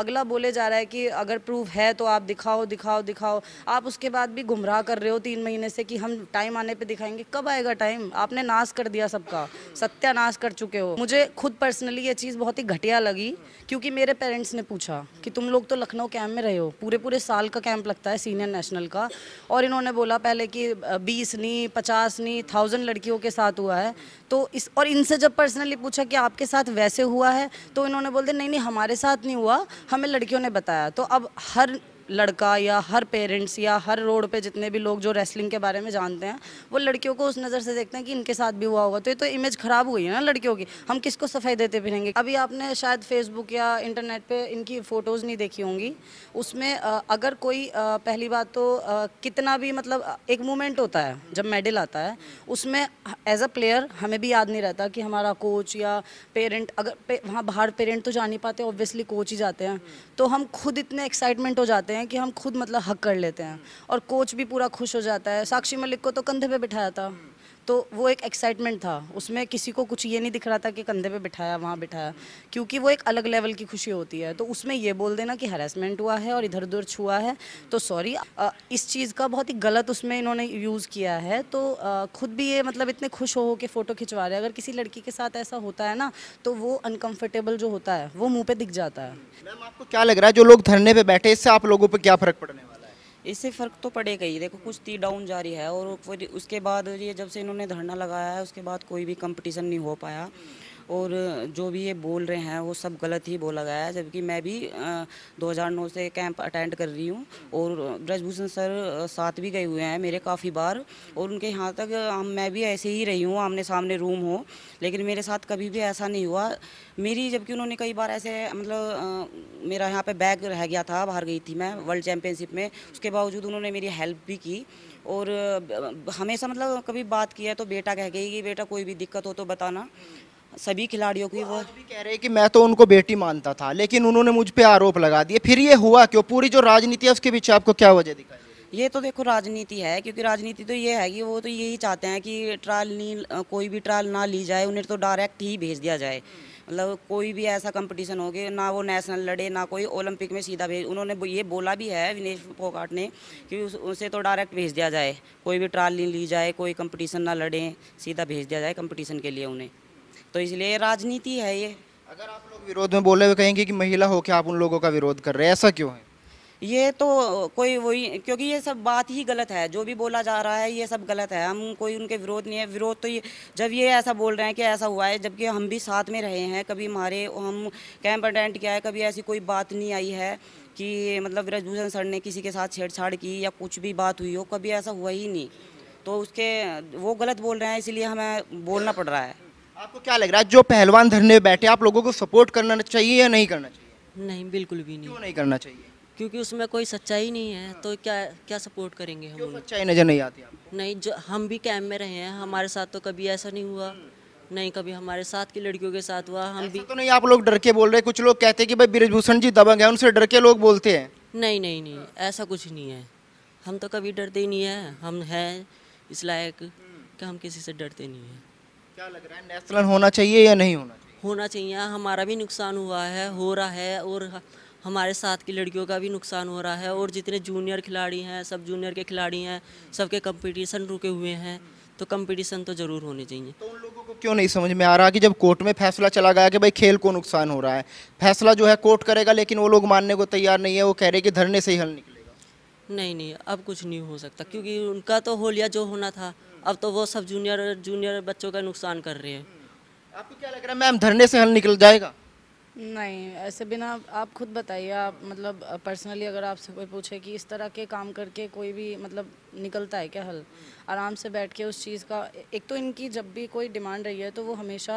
अगला बोले जा रहा है कि अगर प्रूफ है तो आप दिखाओ दिखाओ दिखाओ आप उसके बाद भी गुमराह कर रहे हो तीन महीने से कि हम टाइम आने पे दिखाएंगे कब आएगा टाइम आपने नाश कर दिया सबका सत्यानाश कर चुके हो मुझे खुद पर्सनली ये चीज़ बहुत ही घटिया लगी क्योंकि मेरे पेरेंट्स ने पूछा कि तुम लोग तो लखनऊ कैंप में रहे हो पूरे पूरे साल का कैंप लगता है सीनियर नेशनल का और इन्होंने बोला पहले कि बीस नहीं पचास नहीं थाउजेंड लड़कियों के साथ हुआ है तो इस और इनसे जब पर्सनली पूछा कि आपके साथ वैसे हुआ है तो इन्होंने बोल दिया नहीं नहीं हमारे साथ नहीं हुआ हमें लड़कियों ने बताया तो अब हर लड़का या हर पेरेंट्स या हर रोड पे जितने भी लोग जो रेसलिंग के बारे में जानते हैं वो लड़कियों को उस नज़र से देखते हैं कि इनके साथ भी हुआ होगा तो ये तो इमेज ख़राब हुई है ना लड़कियों की हम किसको सफ़ाई देते भी रहेंगे अभी आपने शायद फेसबुक या इंटरनेट पर इनकी फ़ोटोज़ नहीं देखी होंगी उसमें अगर कोई पहली बात तो कितना भी मतलब एक मोमेंट होता है जब मेडल आता है उसमें एज अ प्लेयर हमें भी याद नहीं रहता कि हमारा कोच या पेरेंट अगर वहाँ बाहर पेरेंट तो जा नहीं पाते ऑब्वियसली कोच ही जाते हैं तो हम खुद इतने एक्साइटमेंट हो जाते हैं हैं कि हम खुद मतलब हक कर लेते हैं और कोच भी पूरा खुश हो जाता है साक्षी मलिक को तो कंधे पे बिठाया था तो वो एक एक्साइटमेंट था उसमें किसी को कुछ ये नहीं दिख रहा था कि कंधे पे बिठाया वहाँ बिठाया क्योंकि वो एक अलग लेवल की खुशी होती है तो उसमें ये बोल देना कि हरासमेंट हुआ है और इधर उधर छुआ है तो सॉरी इस चीज़ का बहुत ही गलत उसमें इन्होंने यूज़ किया है तो खुद भी ये मतलब इतने खुश हो के फ़ोटो खिंचवा रहे हैं अगर किसी लड़की के साथ ऐसा होता है ना तो वो अनकम्फर्टेबल जो होता है वो मुँह पर दिख जाता है मैम आपको क्या लग रहा है जो लोग धरने पर बैठे इससे आप लोगों पर क्या फ़र्क पड़ने वाला इससे फ़र्क तो पड़ेगा ही देखो कुश्ती डाउन जा रही है और फिर उसके बाद ये जब से इन्होंने धरना लगाया है उसके बाद कोई भी कंपटीशन नहीं हो पाया और जो भी ये बोल रहे हैं वो सब गलत ही बोला गया है जबकि मैं भी 2009 से कैंप अटेंड कर रही हूँ और ब्रजभूषण सर साथ भी गए हुए हैं मेरे काफ़ी बार और उनके यहाँ तक हम मैं भी ऐसे ही रही हूँ आमने सामने रूम हो लेकिन मेरे साथ कभी भी ऐसा नहीं हुआ मेरी जबकि उन्होंने कई बार ऐसे मतलब मेरा यहाँ पर बैग रह गया था बाहर गई थी मैं वर्ल्ड चैम्पियनशिप में उसके बावजूद उन्होंने मेरी हेल्प भी की और हमेशा मतलब कभी बात किया तो बेटा कह गई कि बेटा कोई भी दिक्कत हो तो बताना सभी खिलाड़ियों की वो भी कह रहे हैं कि मैं तो उनको बेटी मानता था लेकिन उन्होंने मुझ पर आरोप लगा दिए फिर ये हुआ क्यों पूरी जो राजनीति है उसके पीछे आपको क्या वजह दिखाई ये तो देखो राजनीति है क्योंकि राजनीति तो ये है कि वो तो यही चाहते हैं कि ट्रायल नहीं कोई भी ट्रायल ना ली जाए उन्हें तो डायरेक्ट ही भेज दिया जाए मतलब कोई भी ऐसा कंपटीशन हो गया ना वो नेशनल लड़े ना कोई ओलंपिक में सीधा भेज उन्होंने ये बोला भी है विनेश फोगाट ने कि उस, उसे तो डायरेक्ट भेज दिया जाए कोई भी ट्रायल नहीं ली जाए कोई कंपटीशन ना लड़ें सीधा भेज दिया जाए कंपटीशन के लिए उन्हें तो इसलिए राजनीति है ये अगर आप लोग विरोध में बोले हुए कहेंगे कि महिला हो क्या आप उन लोगों का विरोध कर रहे हैं ऐसा क्यों है ये तो कोई वही क्योंकि ये सब बात ही गलत है जो भी बोला जा रहा है ये सब गलत है हम कोई उनके विरोध नहीं है विरोध तो ये जब ये ऐसा बोल रहे हैं कि ऐसा हुआ है जबकि हम भी साथ में रहे हैं कभी हमारे हम कैंप अटेंड किया है कभी ऐसी कोई बात नहीं आई है कि मतलब ब्रजभूषण सर ने किसी के साथ छेड़छाड़ की या कुछ भी बात हुई हो कभी ऐसा हुआ ही नहीं तो उसके वो गलत बोल रहे हैं इसीलिए हमें बोलना पड़ रहा है आपको क्या लग रहा है जो पहलवान धरने बैठे आप लोगों को सपोर्ट करना चाहिए या नहीं करना चाहिए नहीं बिल्कुल भी नहीं क्यों नहीं करना चाहिए क्योंकि उसमें कोई सच्चाई नहीं है तो क्या क्या सपोर्ट करेंगे हम क्यों सच्चाई नज़र नहीं आती आपको नहीं जो हम भी कैम्प में रहे हैं हमारे साथ तो कभी ऐसा नहीं हुआ हम्म। नहीं कभी हमारे साथ की लड़कियों के साथ हुआ हम भी तो नहीं आप लोग डर के बोल रहे कुछ लोग कहते हैं कि भाई बीरजभूषण जी दबंग है उनसे डर के लोग बोलते हैं नहीं नहीं नहीं ऐसा कुछ नहीं है हम तो कभी डरते ही नहीं है हम हैं इस लायक हम्म। कि हम किसी से डरते नहीं हैं क्या लग रहा है नेशनल होना चाहिए या नहीं होना चाहिए होना चाहिए हाँ, हमारा भी नुकसान हुआ है हो रहा है और हमारे साथ की लड़कियों का भी नुकसान हो रहा है और जितने जूनियर खिलाड़ी हैं सब जूनियर के खिलाड़ी हैं सबके कंपटीशन रुके हुए हैं तो कंपटीशन तो ज़रूर होने चाहिए तो उन लोगों को क्यों नहीं समझ में आ रहा कि जब कोर्ट में फैसला चला गया कि भाई खेल को नुकसान हो रहा है फैसला जो है कोर्ट करेगा लेकिन वो लोग मानने को तैयार नहीं है वो कह रहे कि धरने से ही हल निकलेगा नहीं नहीं अब कुछ नहीं हो सकता क्योंकि उनका तो होलिया जो होना था अब तो वो सब जूनियर जूनियर बच्चों का नुकसान कर रहे हैं हम्म। आपको क्या लग रहा है मैम धरने से हल निकल जाएगा नहीं ऐसे बिना आप खुद बताइए आप मतलब पर्सनली अगर आपसे कोई पूछे कि इस तरह के काम करके कोई भी मतलब निकलता है क्या हल आराम से बैठ के उस चीज़ का एक तो इनकी जब भी कोई डिमांड रही है तो वो हमेशा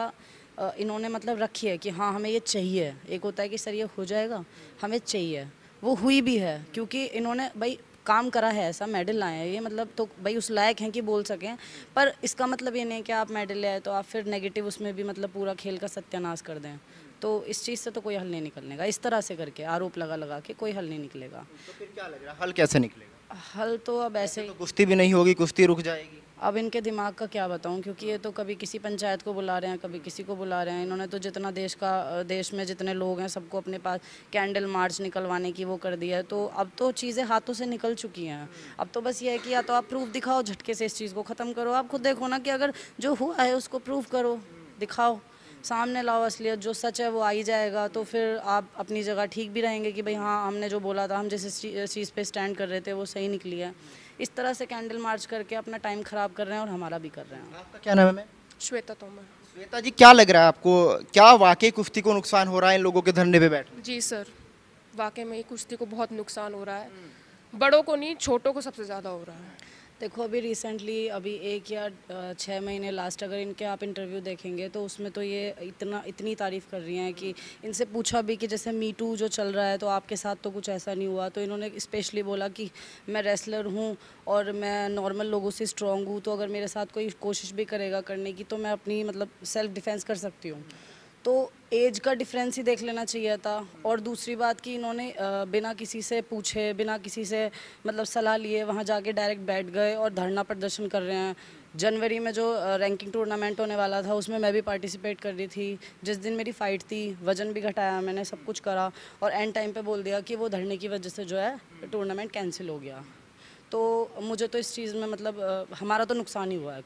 इन्होंने मतलब रखी है कि हाँ हमें ये चाहिए एक होता है कि सर ये हो जाएगा हमें चाहिए वो हुई भी है क्योंकि इन्होंने भाई काम करा है ऐसा मेडल लाए हैं ये मतलब तो भाई उस लायक हैं कि बोल सकें पर इसका मतलब ये नहीं कि आप मेडल ले आए तो आप फिर नेगेटिव उसमें भी मतलब पूरा खेल का सत्यानाश कर दें तो इस चीज़ से तो कोई हल नहीं निकलने का इस तरह से करके आरोप लगा लगा के कोई हल नहीं निकलेगा तो फिर क्या लग रहा है हल कैसे निकलेगा हल तो अब ऐसे तो कुश्ती भी नहीं होगी कुश्ती रुक जाएगी अब इनके दिमाग का क्या बताऊं क्योंकि ये तो कभी किसी पंचायत को बुला रहे हैं कभी किसी को बुला रहे हैं इन्होंने तो जितना देश का देश में जितने लोग हैं सबको अपने पास कैंडल मार्च निकलवाने की वो कर दिया है तो अब तो चीज़ें हाथों से निकल चुकी हैं अब तो बस ये है कि या तो आप प्रूफ दिखाओ झटके से इस चीज़ को ख़त्म करो आप खुद देखो ना कि अगर जो हुआ है उसको प्रूफ करो दिखाओ सामने लाओ असलियत जो सच है वो आ ही जाएगा तो फिर आप अपनी जगह ठीक भी रहेंगे कि भाई हाँ हमने जो बोला था हम जिस चीज़ पर स्टैंड कर रहे थे वो सही निकली है इस तरह से कैंडल मार्च करके अपना टाइम ख़राब कर रहे हैं और हमारा भी कर रहे हैं आपका क्या नाम है श्वेता तोमर श्वेता जी क्या लग रहा है आपको क्या वाकई कुश्ती को नुकसान हो रहा है इन लोगों के धरने पे बैठ जी सर वाकई में कुश्ती को बहुत नुकसान हो रहा है बड़ों को नहीं छोटों को सबसे ज़्यादा हो रहा है देखो अभी रिसेंटली अभी एक या छः महीने लास्ट अगर इनके आप इंटरव्यू देखेंगे तो उसमें तो ये इतना इतनी तारीफ़ कर रही हैं कि इनसे पूछा भी कि जैसे मी टू जो चल रहा है तो आपके साथ तो कुछ ऐसा नहीं हुआ तो इन्होंने स्पेशली बोला कि मैं रेसलर हूँ और मैं नॉर्मल लोगों से स्ट्रॉन्ग हूँ तो अगर मेरे साथ कोई कोशिश भी करेगा करने की तो मैं अपनी मतलब सेल्फ डिफेंस कर सकती हूँ तो एज का डिफरेंस ही देख लेना चाहिए था और दूसरी बात कि इन्होंने बिना किसी से पूछे बिना किसी से मतलब सलाह लिए वहाँ जाके डायरेक्ट बैठ गए और धरना प्रदर्शन कर रहे हैं जनवरी में जो रैंकिंग टूर्नामेंट होने वाला था उसमें मैं भी पार्टिसिपेट कर रही थी जिस दिन मेरी फ़ाइट थी वजन भी घटाया मैंने सब कुछ करा और एंड टाइम पर बोल दिया कि वो धरने की वजह से जो है टूर्नामेंट कैंसिल हो गया तो मुझे तो इस चीज़ में मतलब हमारा तो नुकसान ही हुआ है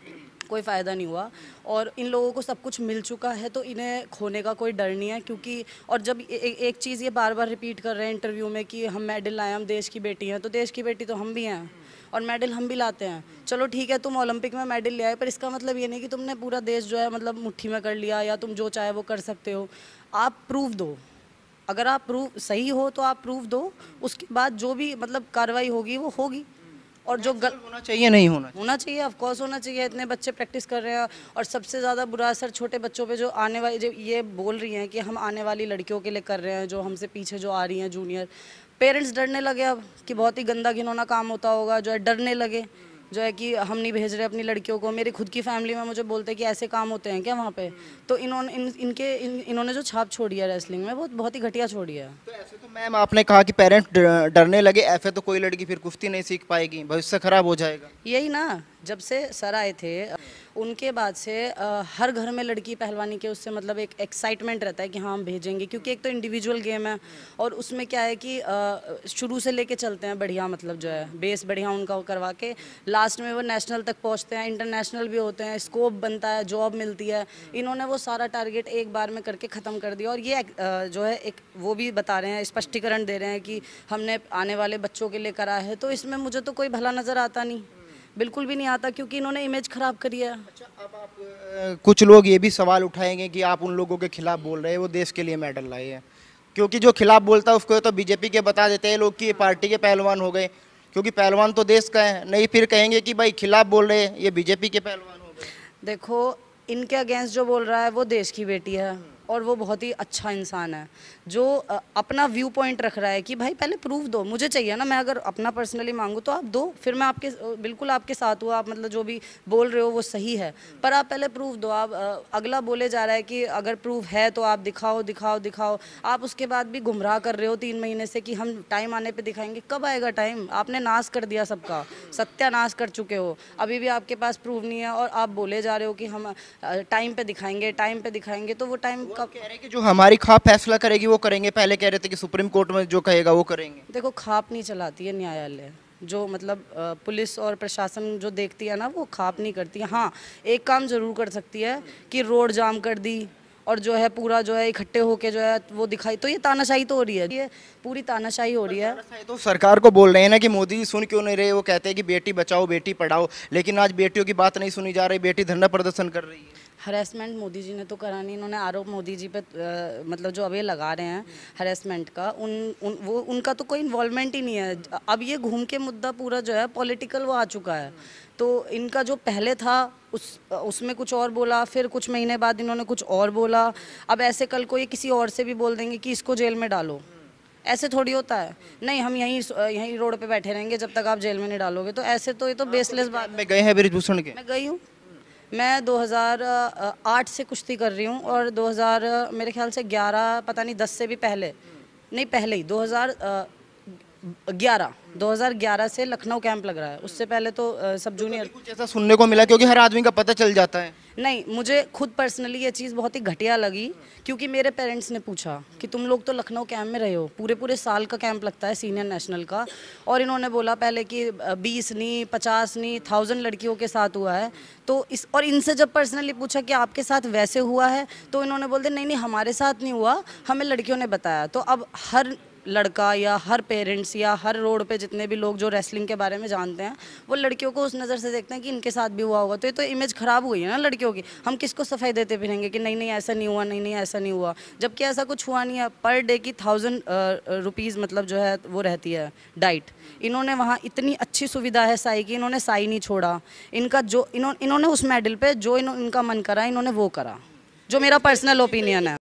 कोई फ़ायदा नहीं हुआ और इन लोगों को सब कुछ मिल चुका है तो इन्हें खोने का कोई डर नहीं है क्योंकि और जब ए, एक चीज़ ये बार बार रिपीट कर रहे हैं इंटरव्यू में कि हम मेडल लाए हम देश की बेटी हैं तो देश की बेटी तो हम भी हैं और मेडल हम भी लाते हैं चलो ठीक है तुम ओलंपिक में मेडल ले आए पर इसका मतलब ये नहीं कि तुमने पूरा देश जो है मतलब मुट्ठी में कर लिया या तुम जो चाहे वो कर सकते हो आप प्रूफ दो अगर आप प्रूफ सही हो तो आप प्रूफ दो उसके बाद जो भी मतलब कार्रवाई होगी वो होगी और जो गल होना चाहिए नहीं होना होना चाहिए ऑफकोर्स होना चाहिए इतने बच्चे प्रैक्टिस कर रहे हैं और सबसे ज़्यादा बुरा असर छोटे बच्चों पे जो आने वाली जो ये बोल रही हैं कि हम आने वाली लड़कियों के लिए कर रहे हैं जो हमसे पीछे जो आ रही हैं जूनियर पेरेंट्स डरने लगे अब कि बहुत ही गंदा घिनौना काम होता होगा जो है डरने लगे जो है कि हम नहीं भेज रहे अपनी लड़कियों को मेरी खुद की फैमिली में मुझे बोलते हैं कि ऐसे काम होते हैं क्या वहाँ पे तो इन्होंने इन, इनके इन, इन्होंने जो छाप छोड़ी है रेसलिंग में वो बहुत ही घटिया छोड़ी है तो ऐसे तो मैम आपने कहा कि पेरेंट्स डरने लगे ऐसे तो कोई लड़की फिर कुश्ती नहीं सीख पाएगी भविष्य खराब हो जाएगा यही ना जब से सर आए थे उनके बाद से हर घर में लड़की पहलवानी के उससे मतलब एक एक्साइटमेंट रहता है कि हाँ हम भेजेंगे क्योंकि एक तो इंडिविजुअल गेम है और उसमें क्या है कि शुरू से लेके चलते हैं बढ़िया मतलब जो है बेस बढ़िया उनका करवा के लास्ट में वो नेशनल तक पहुँचते हैं इंटरनेशनल भी होते हैं स्कोप बनता है जॉब मिलती है इन्होंने वो सारा टारगेट एक बार में करके ख़त्म कर दिया और ये जो है एक वो भी बता रहे हैं स्पष्टीकरण दे रहे हैं कि हमने आने वाले बच्चों के लिए करा है तो इसमें मुझे तो कोई भला नज़र आता नहीं बिल्कुल भी नहीं आता क्योंकि इन्होंने इमेज खराब करी है अच्छा अब आप कुछ लोग ये भी सवाल उठाएंगे कि आप उन लोगों के खिलाफ बोल रहे हैं वो देश के लिए मेडल लाए हैं क्योंकि जो खिलाफ बोलता है उसको तो बीजेपी के बता देते हैं लोग कि ये पार्टी के पहलवान हो गए क्योंकि पहलवान तो देश का है नहीं फिर कहेंगे कि भाई खिलाफ बोल रहे हैं ये बीजेपी के पहलवान हो गए देखो इनके अगेंस्ट जो बोल रहा है वो देश की बेटी है और वो बहुत ही अच्छा इंसान है जो अपना व्यू पॉइंट रख रहा है कि भाई पहले प्रूफ दो मुझे चाहिए ना मैं अगर अपना पर्सनली मांगूँ तो आप दो फिर मैं आपके बिल्कुल आपके साथ हुआ आप मतलब जो भी बोल रहे हो वो सही है पर आप पहले प्रूफ दो आप अगला बोले जा रहा है कि अगर प्रूफ है तो आप दिखाओ दिखाओ दिखाओ आप उसके बाद भी गुमराह कर रहे हो तीन महीने से कि हम टाइम आने पर दिखाएंगे कब आएगा टाइम आपने नाश कर दिया सबका सत्यानाश कर चुके हो अभी भी आपके पास प्रूफ नहीं है और आप बोले जा रहे हो कि हम टाइम पर दिखाएंगे टाइम पर दिखाएंगे तो वो टाइम कह रहे हैं कि जो हमारी खाप फैसला करेगी वो करेंगे पहले कह रहे थे कि सुप्रीम कोर्ट में जो कहेगा वो करेंगे देखो खाप नहीं चलाती है न्यायालय जो मतलब पुलिस और प्रशासन जो देखती है ना वो खाप नहीं करती हाँ एक काम ज़रूर कर सकती है कि रोड जाम कर दी और जो है पूरा जो है इकट्ठे होके जो है वो दिखाई तो ये तानाशाही तो हो रही है ये पूरी तानाशाही हो रही है तो सरकार को बोल रहे हैं ना कि मोदी सुन क्यों नहीं रहे वो कहते हैं कि बेटी बचाओ बेटी पढ़ाओ लेकिन आज बेटियों की बात नहीं सुनी जा रही बेटी धरना प्रदर्शन कर रही है हरेसमेंट मोदी जी ने तो करा नहीं इन्होंने आरोप मोदी जी पे आ, मतलब जो अब ये लगा रहे हैं हरेसमेंट का उन, उन वो उनका तो कोई इन्वॉल्वमेंट ही नहीं है अब ये घूम के मुद्दा पूरा जो है पॉलिटिकल वो आ चुका है तो इनका जो पहले था उस उसमें कुछ और बोला फिर कुछ महीने बाद इन्होंने कुछ और बोला अब ऐसे कल को ये किसी और से भी बोल देंगे कि इसको जेल में डालो ऐसे थोड़ी होता है नहीं हम यहीं यहीं रोड पे बैठे रहेंगे जब तक आप जेल में नहीं डालोगे तो ऐसे तो ये तो बेसलेस तो बात मैं गए हैं के मैं गई हूँ मैं 2008 से कुश्ती कर रही हूँ और 2000 मेरे ख्याल से 11 पता नहीं 10 से भी पहले नहीं पहले ही 2000 ग्यारह 2011 से लखनऊ कैंप लग रहा है उससे पहले तो सब जूनियर तो कुछ ऐसा सुनने को मिला क्योंकि हर आदमी का पता चल जाता है नहीं मुझे खुद पर्सनली ये चीज़ बहुत ही घटिया लगी क्योंकि मेरे पेरेंट्स ने पूछा कि तुम लोग तो लखनऊ कैंप में रहे हो पूरे पूरे साल का कैंप लगता है सीनियर नेशनल का और इन्होंने बोला पहले कि बीस नहीं पचास नहीं थाउजेंड लड़कियों के साथ हुआ है तो इस और इनसे जब पर्सनली पूछा कि आपके साथ वैसे हुआ है तो इन्होंने बोल दिया नहीं नहीं हमारे साथ नहीं हुआ हमें लड़कियों ने बताया तो अब हर लड़का या हर पेरेंट्स या हर रोड पे जितने भी लोग जो रेसलिंग के बारे में जानते हैं वो लड़कियों को उस नज़र से देखते हैं कि इनके साथ भी हुआ होगा तो ये तो इमेज ख़राब हुई है ना लड़कियों की हम किसको सफाई देते फिरेंगे कि नहीं नहीं ऐसा नहीं हुआ नहीं नहीं ऐसा नहीं हुआ जबकि ऐसा कुछ हुआ नहीं है पर डे की थाउजेंड रुपीज़ मतलब जो है वो रहती है डाइट इन्होंने वहाँ इतनी अच्छी सुविधा है साई की इन्होंने साई नहीं छोड़ा इनका जो इन्होंने उस मेडल पर जो इनका मन करा इन्होंने वो करा जो मेरा पर्सनल ओपिनियन है